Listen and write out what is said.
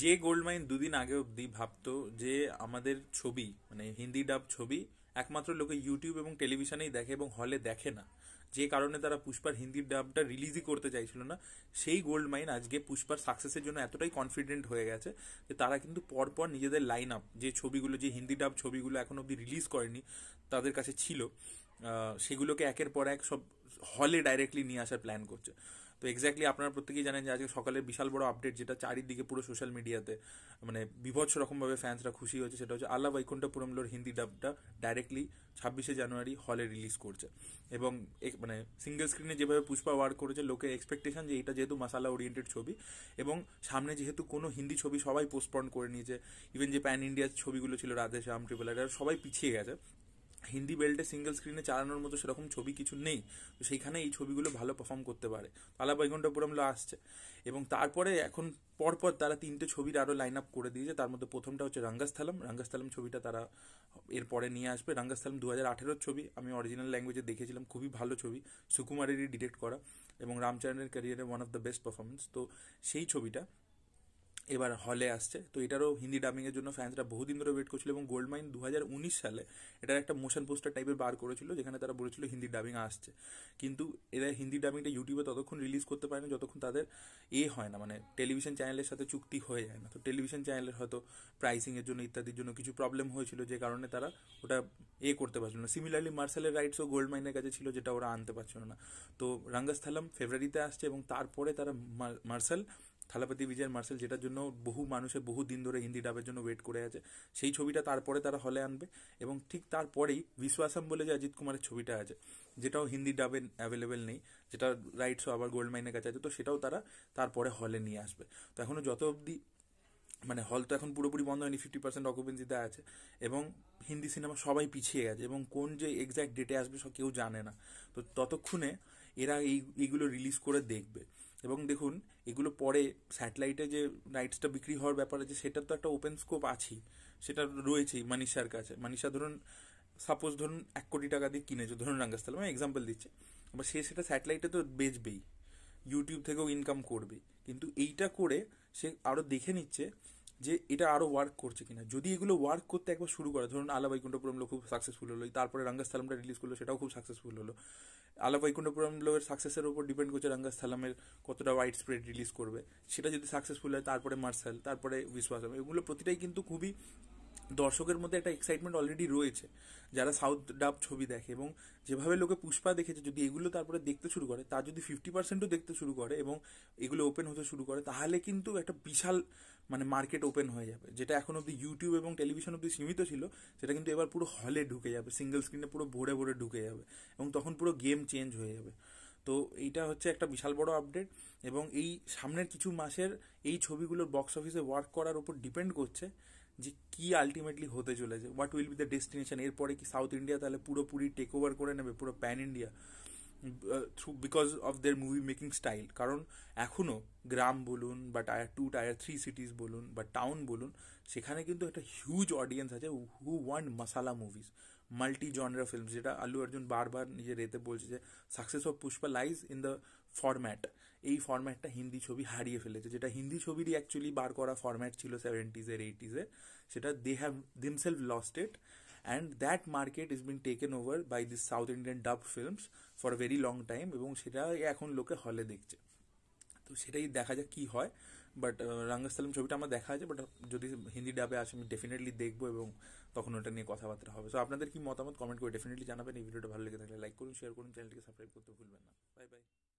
যে gold mine দুদিন আগে অবধি ভাবতো যে আমাদের ছবি মানে হিন্দি ডাব ছবি একমাত্র লোকে ইউটিউব এবং টেলিভিশনেই দেখে এবং হলে দেখে না যে কারণে তারা পুষ্পার হিন্দি ডাবটা রিলিজই করতে চাইছিল না সেই গোল্ড মাইন আজকে পুষ্পার সাকসেসের জন্য এতটাই কনফিডেন্ট হয়ে গেছে যে তারা কিন্তু পরপর নিজেদের লাইন আপ যে ছবিগুলো যে হিন্দি ডাব ছবিগুলো এখন অবধি রিলিজ করেনি তাদের কাছে ছিল সেগুলোকে একের পর এক সব হলে ডাইরেক্টলি নিয়ে আসার প্ল্যান করছে তো এক্স্যাক্টলি আপনারা প্রত্যেকেই জানেন যে আজকে সকালে বিশাল বড় আপডেট যেটা চারিদিকে পুরো সোশ্যাল মিডিয়াতে মানে বিভৎস রকমভাবে ফ্যান্সরা খুশি হয়েছে সেটা হচ্ছে আল্লাহ বৈকুণ্ঠপুরমলোর হিন্দি ডাবটা ডাইরেক্টলি ছাব্বিশে জানুয়ারি হলে রিলিজ করছে এবং মানে সিঙ্গেল স্ক্রিনে যেভাবে পুষ্পা ওয়ার্ক করেছে লোকের এক্সপেকটেশন যে এটা যেহেতু মাসালা ওরিয়েন্টেড ছবি এবং সামনে যেহেতু কোনো হিন্দি ছবি সবাই পোস্টপন করে নিয়েছে ইভেন যে প্যান ইন্ডিয়ার ছবিগুলো ছিল রাধেশ্যাম শ্যাম ট্রিপল সবাই পিছিয়ে গেছে হিন্দি বেল্টে সিঙ্গেল স্ক্রিনে চালানোর মতো সেরকম ছবি কিছু নেই তো সেইখানে এই ছবিগুলো ভালো পারফর্ম করতে পারে আলা বৈকুণ্ঠপুরমলা আসছে এবং তারপরে এখন পরপর তারা তিনটে ছবির আরও লাইন আপ করে দিয়েছে তার মধ্যে প্রথমটা হচ্ছে রাঙ্গাস্থালম রাঙ্গাস্থালম ছবিটা তারা এরপরে নিয়ে আসবে রাঙ্গাস্থালম দু হাজার আঠেরোর ছবি আমি অরিজিনাল ল্যাঙ্গুয়েজে দেখেছিলাম খুবই ভালো ছবি সুকুমারেরই ডিরেক্ট করা এবং রামচরণের ক্যারিয়ারে one of the best performance তো সেই ছবিটা এবার হলে আসছে তো এটারও হিন্দি ডাবিংয়ের জন্য ফ্যান্সরা বহুদিন ধরে ওয়েট করছিল এবং গোল্ড মাইন দু সালে এটার একটা মোশন পোস্টার টাইপের বার করেছিল যেখানে তারা বলেছিল হিন্দি ডাবিং আসছে কিন্তু এরা হিন্দি ডাবিংটা ইউটিউবে ততক্ষণ রিলিজ করতে পারে না যতক্ষণ তাদের এ হয় না মানে টেলিভিশন চ্যানেলের সাথে চুক্তি হয়ে যায় না তো টেলিভিশন চ্যানেলের হয়তো প্রাইসিংয়ের জন্য ইত্যাদির জন্য কিছু প্রবলেম হয়েছিল যে কারণে তারা ওটা এ করতে পারছিল না সিমিলারলি মার্শালের রাইটসও গোল্ড মাইনের কাছে ছিল যেটা ওরা আনতে পারছিল না তো রাঙ্গাস্থালাম ফেব্রুয়ারিতে আসছে এবং তারপরে তারা মার্শাল থালাপতি বিজয়ের মার্সেল যেটার জন্য বহু মানুষের বহু দিন ধরে হিন্দি ডাবের জন্য ওয়েট করে আছে সেই ছবিটা তারপরে তারা হলে আনবে এবং ঠিক তারপরেই বিশ্বাসাম বলে যে অজিত কুমারের ছবিটা আছে যেটাও হিন্দি ডাবে অ্যাভেলেবেল নেই যেটা রাইটসও আবার গোল্ড মাইনের কাছে আছে তো সেটাও তারা তারপরে হলে নিয়ে আসবে তো এখনও যত অবধি মানে হল তো এখন পুরোপুরি বন্ধ হয়নি ফিফটি পার্সেন্ট অকুপেন্সিতে আছে এবং হিন্দি সিনেমা সবাই পিছিয়ে গেছে এবং কোন যে এক্স্যাক্ট ডেটে আসবে সব কেউ জানে না তো ততক্ষণে এরা এই এইগুলো রিলিজ করে দেখবে এবং দেখুন এগুলো পরে স্যাটেলাইটে যে রাইটসটা বিক্রি হওয়ার ব্যাপার আছে সেটার তো একটা ওপেন স্কোপ আছেই সেটা রয়েছেই মানিষার কাছে মানিষা ধরুন সাপোজ ধরুন এক কোটি টাকা দিয়ে কিনেছে ধরুন রাঙ্গাস্তাল আমি এক্সাম্পল দিচ্ছি আবার সে সেটা স্যাটেলাইটে তো বেচবেই ইউটিউব থেকেও ইনকাম করবে কিন্তু এইটা করে সে আরও দেখে নিচ্ছে যে এটা আরও ওয়ার্ক করছে কিনা যদি এগুলো ওয়ার্ক করতে একবার শুরু করে ধরুন আলা লোক খুব সাকসেসফুল হলো তারপরে রাঙ্গাস্থালামটা রিলিজ করলো সেটাও খুব সাকসেসফুল হলো আলা লোকের সাকসেসের উপর ডিপেন্ড করছে রাঙ্গাস্থালামের কতটা ওয়াইড স্প্রেড রিলিজ করবে সেটা যদি সাকসেসফুল হয় তারপরে মার্শাল তারপরে বিশ্বাসম এগুলো প্রতিটাই কিন্তু খুবই দর্শকের মধ্যে একটা এক্সাইটমেন্ট অলরেডি রয়েছে যারা সাউথ ডাব ছবি দেখে এবং যেভাবে লোকে পুষ্পা দেখেছে যদি এগুলো তারপরে দেখতে শুরু করে তা যদি ফিফটি পার্সেন্টও দেখতে শুরু করে এবং এগুলো ওপেন হতে শুরু করে তাহলে কিন্তু একটা বিশাল মানে মার্কেট ওপেন হয়ে যাবে যেটা এখন অব্দি ইউটিউব এবং টেলিভিশন অব্দি সীমিত ছিল সেটা কিন্তু এবার পুরো হলে ঢুকে যাবে সিঙ্গেল স্ক্রিনে পুরো ভরে ভরে ঢুকে যাবে এবং তখন পুরো গেম চেঞ্জ হয়ে যাবে তো এইটা হচ্ছে একটা বিশাল বড় আপডেট এবং এই সামনের কিছু মাসের এই ছবিগুলো বক্স অফিসে ওয়ার্ক করার উপর ডিপেন্ড করছে যে কি আলটিমেটলি হতে চলেছে what will be the destination এরপরে কি সাউথ ইন্ডিয়া তাহলে পুরোপুরি টেক ওভার করে নেবে পুরো pan India through because of their movie making style কারণ এখনও গ্রাম বলুন বা tier two tier three cities বলুন বা টাউন বলুন সেখানে কিন্তু একটা হিউজ অডিয়েন্স আছে who want masala movies multi genre film যেটা আল্লু অর্জুন বারবার নিজের এতে বলছে যে success of Pushpa lies in the format এই ফরম্যাটটা হিন্দি ছবি হারিয়ে ফেলেছে যেটা হিন্দি ছবিরই অ্যাকচুয়ালি বার করা ফরম্যাট ছিল সেভেন্টিজের এইটিজের সেটা they have themselves lost it and that market is been taken over by this South Indian dub films for very long time এবং সেটা এখন লোকে হলে দেখছে তো সেটাই দেখা যাক কী হয় বাট রাঙ্গাস্তালম uh, ছবিটা আমার দেখা আছে বাট uh, যদি হিন্দি ডাবে আসে আমি ডেফিনেটলি দেখবো এবং তখন ওটা নিয়ে কথাবার্তা হবে সো আপনাদের কি মতামত কমেন্ট করে ডেফিনেটলি জানাবেন এই ভিডিওটা ভালো লেগে থাকলে লাইক করুন শেয়ার করুন চ্যানেলটিকে সাবস্ক্রাইব করতে ভুলবেন না বাই বাই